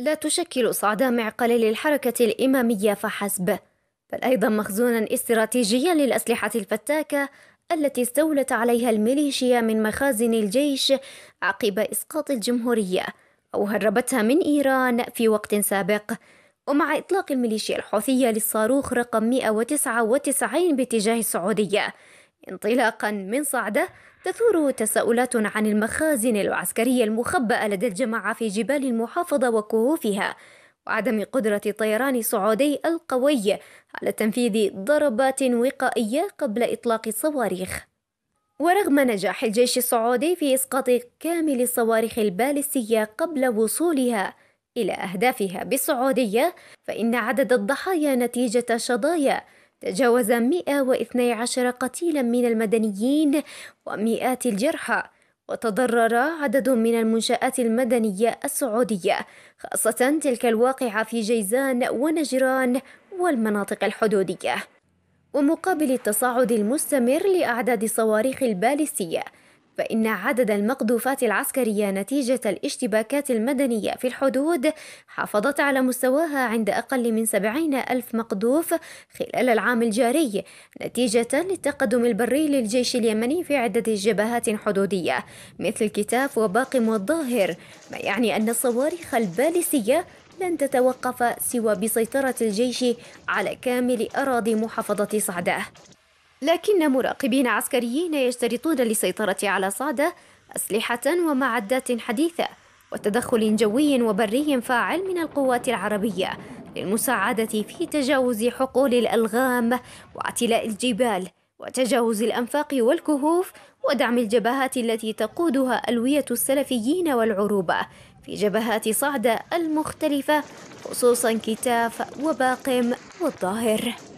لا تشكل صعدة معقل للحركة الإمامية فحسب بل أيضا مخزونا استراتيجيا للأسلحة الفتاكة التي استولت عليها الميليشيا من مخازن الجيش عقب إسقاط الجمهورية أو هربتها من إيران في وقت سابق ومع إطلاق الميليشيا الحوثية للصاروخ رقم 199 باتجاه السعودية انطلاقا من صعده تثور تساؤلات عن المخازن العسكرية المخبأة لدى الجماعة في جبال المحافظة وكهوفها وعدم قدرة الطيران السعودي القوي على تنفيذ ضربات وقائية قبل إطلاق الصواريخ ورغم نجاح الجيش السعودي في إسقاط كامل الصواريخ البالستية قبل وصولها إلى أهدافها بالسعودية فإن عدد الضحايا نتيجة شظايا تجاوز 112 قتيلا من المدنيين ومئات الجرحى وتضرر عدد من المنشآت المدنية السعودية خاصة تلك الواقعة في جيزان ونجران والمناطق الحدودية ومقابل التصاعد المستمر لأعداد الصواريخ البالستية فإن عدد المقذوفات العسكرية نتيجة الاشتباكات المدنية في الحدود حافظت على مستواها عند أقل من 70 ألف مقذوف خلال العام الجاري نتيجة للتقدم البري للجيش اليمني في عدة جبهات حدودية مثل الكتاف وباقم والظاهر ما يعني أن الصواريخ البالستية لن تتوقف سوى بسيطرة الجيش على كامل أراضي محافظة صعدة لكن مراقبين عسكريين يشترطون للسيطرة على صعدة أسلحة ومعدات حديثة وتدخل جوي وبري فاعل من القوات العربية للمساعدة في تجاوز حقول الألغام واعتلاء الجبال وتجاوز الأنفاق والكهوف ودعم الجبهات التي تقودها ألوية السلفيين والعروبة في جبهات صعدة المختلفة خصوصا كتاف وباقم والظاهر